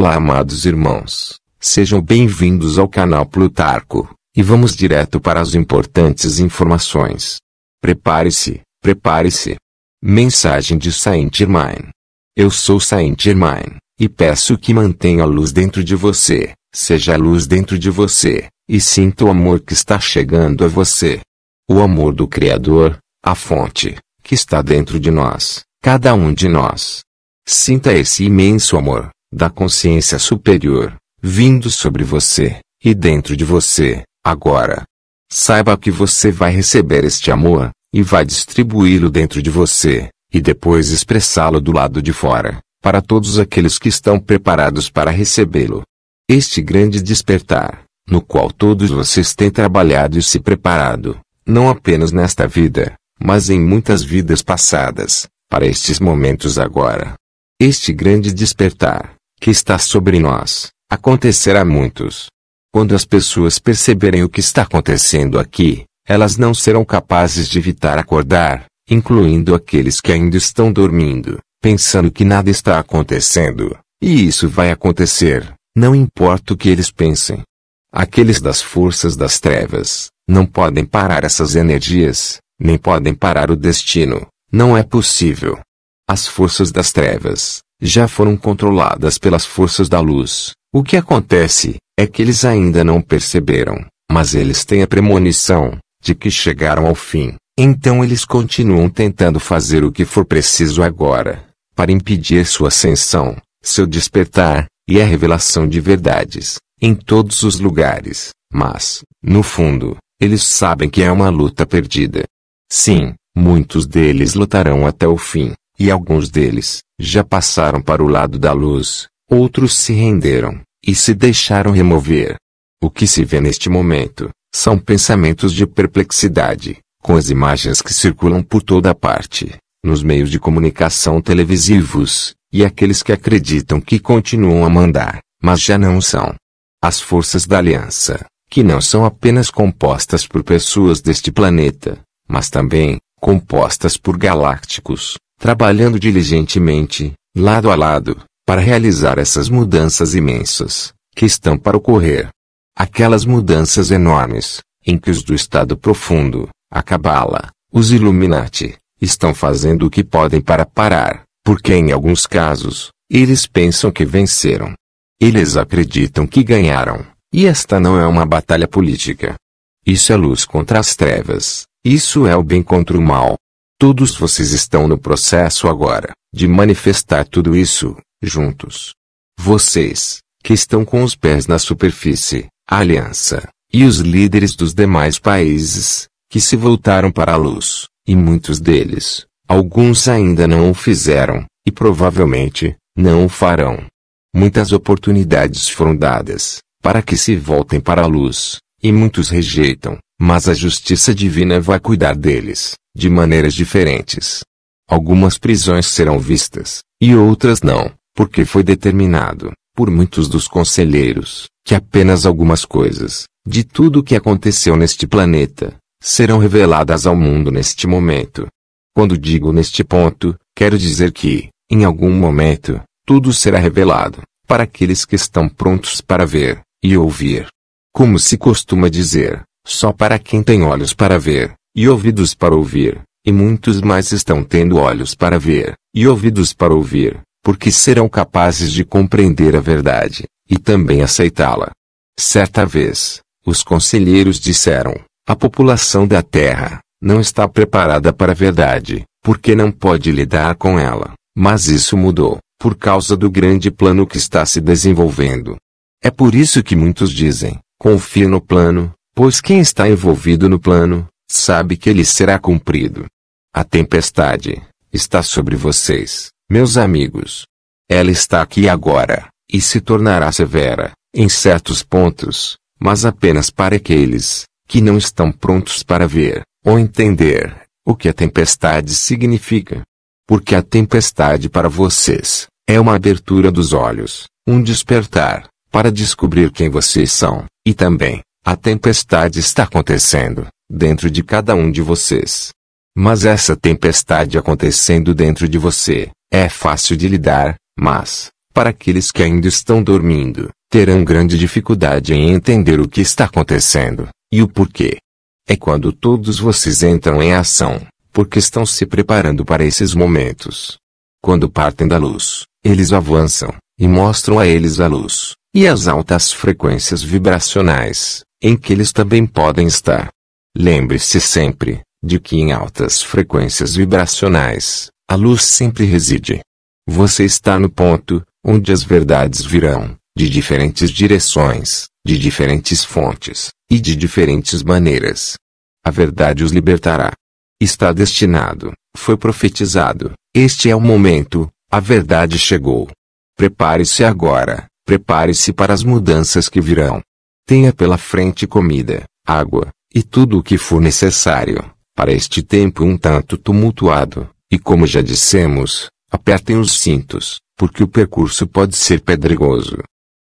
Olá, amados irmãos. Sejam bem-vindos ao canal Plutarco, e vamos direto para as importantes informações. Prepare-se, prepare-se. Mensagem de Saint Germain. Eu sou Saint Germain, e peço que mantenha a luz dentro de você, seja a luz dentro de você, e sinta o amor que está chegando a você. O amor do Criador, a fonte, que está dentro de nós, cada um de nós. Sinta esse imenso amor, da consciência superior, vindo sobre você, e dentro de você, agora. Saiba que você vai receber este amor, e vai distribuí-lo dentro de você, e depois expressá-lo do lado de fora, para todos aqueles que estão preparados para recebê-lo. Este grande despertar, no qual todos vocês têm trabalhado e se preparado, não apenas nesta vida, mas em muitas vidas passadas, para estes momentos agora. Este grande despertar, que está sobre nós, acontecerá a muitos. Quando as pessoas perceberem o que está acontecendo aqui, elas não serão capazes de evitar acordar, incluindo aqueles que ainda estão dormindo, pensando que nada está acontecendo, e isso vai acontecer, não importa o que eles pensem. Aqueles das forças das trevas não podem parar essas energias, nem podem parar o destino, não é possível. As forças das trevas já foram controladas pelas forças da luz. O que acontece é que eles ainda não perceberam, mas eles têm a premonição de que chegaram ao fim. Então eles continuam tentando fazer o que for preciso agora para impedir sua ascensão, seu despertar e a revelação de verdades em todos os lugares. Mas, no fundo, eles sabem que é uma luta perdida. Sim, muitos deles lutarão até o fim, e alguns deles, já passaram para o lado da luz, outros se renderam, e se deixaram remover. O que se vê neste momento, são pensamentos de perplexidade, com as imagens que circulam por toda parte, nos meios de comunicação televisivos, e aqueles que acreditam que continuam a mandar, mas já não são. As forças da aliança, que não são apenas compostas por pessoas deste planeta, mas também, compostas por galácticos, trabalhando diligentemente, lado a lado, para realizar essas mudanças imensas, que estão para ocorrer. Aquelas mudanças enormes, em que os do estado profundo, a Cabala, os Illuminati, estão fazendo o que podem para parar, porque em alguns casos, eles pensam que venceram. Eles acreditam que ganharam, e esta não é uma batalha política. Isso é luz contra as trevas, isso é o bem contra o mal. Todos vocês estão no processo agora de manifestar tudo isso, juntos. Vocês, que estão com os pés na superfície, a aliança, e os líderes dos demais países, que se voltaram para a luz, e muitos deles, alguns ainda não o fizeram, e provavelmente, não o farão. Muitas oportunidades foram dadas, para que se voltem para a luz, e muitos rejeitam, mas a justiça divina vai cuidar deles, de maneiras diferentes. Algumas prisões serão vistas, e outras não, porque foi determinado, por muitos dos conselheiros, que apenas algumas coisas, de tudo o que aconteceu neste planeta, serão reveladas ao mundo neste momento. Quando digo neste ponto, quero dizer que, em algum momento, tudo será revelado, para aqueles que estão prontos para ver e ouvir. Como se costuma dizer, só para quem tem olhos para ver, e ouvidos para ouvir, e muitos mais estão tendo olhos para ver, e ouvidos para ouvir, porque serão capazes de compreender a verdade, e também aceitá-la. Certa vez, os conselheiros disseram: A população da terra não está preparada para a verdade, porque não pode lidar com ela, mas isso mudou, por causa do grande plano que está se desenvolvendo. É por isso que muitos dizem: Confia no plano, pois quem está envolvido no plano, sabe que ele será cumprido. A tempestade está sobre vocês, meus amigos. Ela está aqui agora, e se tornará severa, em certos pontos, mas apenas para aqueles que não estão prontos para ver ou entender o que a tempestade significa. Porque a tempestade para vocês é uma abertura dos olhos, um despertar, para descobrir quem vocês são, e também, a tempestade está acontecendo dentro de cada um de vocês. Mas essa tempestade acontecendo dentro de você, é fácil de lidar, mas, para aqueles que ainda estão dormindo, terão grande dificuldade em entender o que está acontecendo, e o porquê. É quando todos vocês entram em ação, porque estão se preparando para esses momentos. Quando partem da luz, eles avançam, e mostram a eles a luz, e as altas frequências vibracionais, em que eles também podem estar. Lembre-se sempre de que em altas frequências vibracionais, a luz sempre reside. Você está no ponto onde as verdades virão, de diferentes direções, de diferentes fontes, e de diferentes maneiras. A verdade os libertará. Está destinado, foi profetizado, este é o momento, a verdade chegou. Prepare-se agora, prepare-se para as mudanças que virão. Tenha pela frente comida, água, e tudo o que for necessário, para este tempo um tanto tumultuado, e como já dissemos, apertem os cintos, porque o percurso pode ser pedregoso.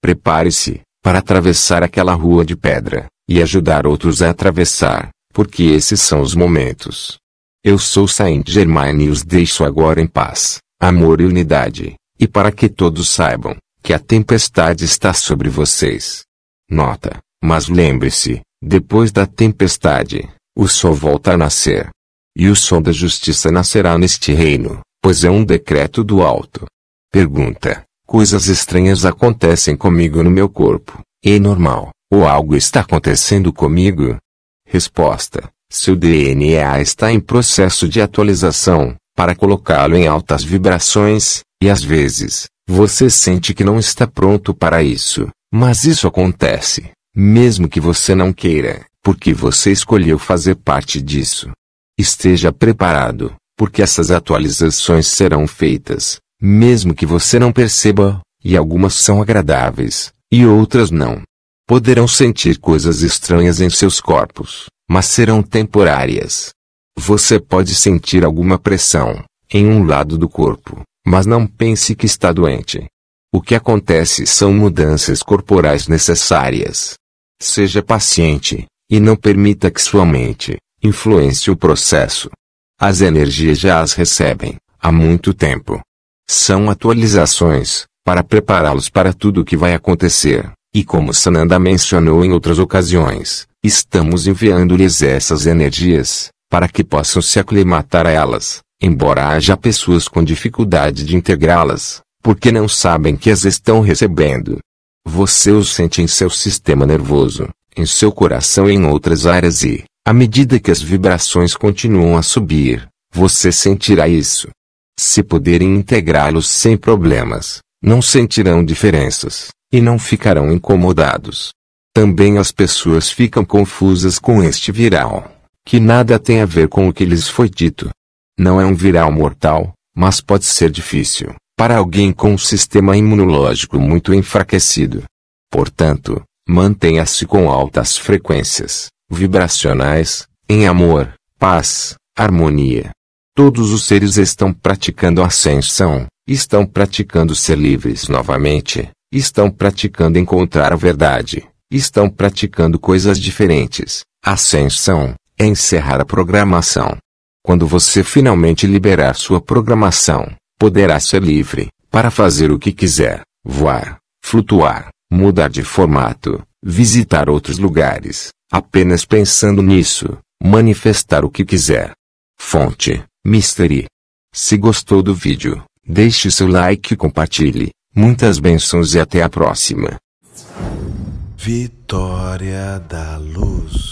Prepare-se para atravessar aquela rua de pedra e ajudar outros a atravessar, porque esses são os momentos. Eu sou Saint Germain e os deixo agora em paz, amor e unidade, e para que todos saibam que a tempestade está sobre vocês. Nota: mas lembre-se, depois da tempestade, o sol volta a nascer. E o sol da justiça nascerá neste reino, pois é um decreto do alto. Pergunta: Coisas estranhas acontecem comigo no meu corpo. É normal, ou algo está acontecendo comigo? Resposta: Seu DNA está em processo de atualização, para colocá-lo em altas vibrações, e às vezes, você sente que não está pronto para isso, mas isso acontece mesmo que você não queira, porque você escolheu fazer parte disso. Esteja preparado, porque essas atualizações serão feitas, mesmo que você não perceba, e algumas são agradáveis, e outras não. Poderão sentir coisas estranhas em seus corpos, mas serão temporárias. Você pode sentir alguma pressão, em um lado do corpo, mas não pense que está doente. O que acontece são mudanças corporais necessárias, Seja paciente, e não permita que sua mente influencie o processo. As energias já as recebem há muito tempo. São atualizações para prepará-los para tudo o que vai acontecer, e como Sananda mencionou em outras ocasiões, estamos enviando-lhes essas energias para que possam se aclimatar a elas, embora haja pessoas com dificuldade de integrá-las, porque não sabem que as estão recebendo. Você os sente em seu sistema nervoso, em seu coração e em outras áreas e, à medida que as vibrações continuam a subir, você sentirá isso. Se puderem integrá-los sem problemas, não sentirão diferenças, e não ficarão incomodados. Também as pessoas ficam confusas com este viral, que nada tem a ver com o que lhes foi dito. Não é um viral mortal, mas pode ser difícil, para alguém com um sistema imunológico muito enfraquecido. Portanto, mantenha-se com altas frequências vibracionais, em amor, paz, harmonia. Todos os seres estão praticando ascensão, estão praticando ser livres novamente, estão praticando encontrar a verdade, estão praticando coisas diferentes. Ascensão é encerrar a programação. Quando você finalmente liberar sua programação, poderá ser livre, para fazer o que quiser, voar, flutuar, mudar de formato, visitar outros lugares, apenas pensando nisso, manifestar o que quiser. Fonte, Mystery. Se gostou do vídeo, deixe seu like e compartilhe. Muitas bênçãos e até a próxima. Vitória da Luz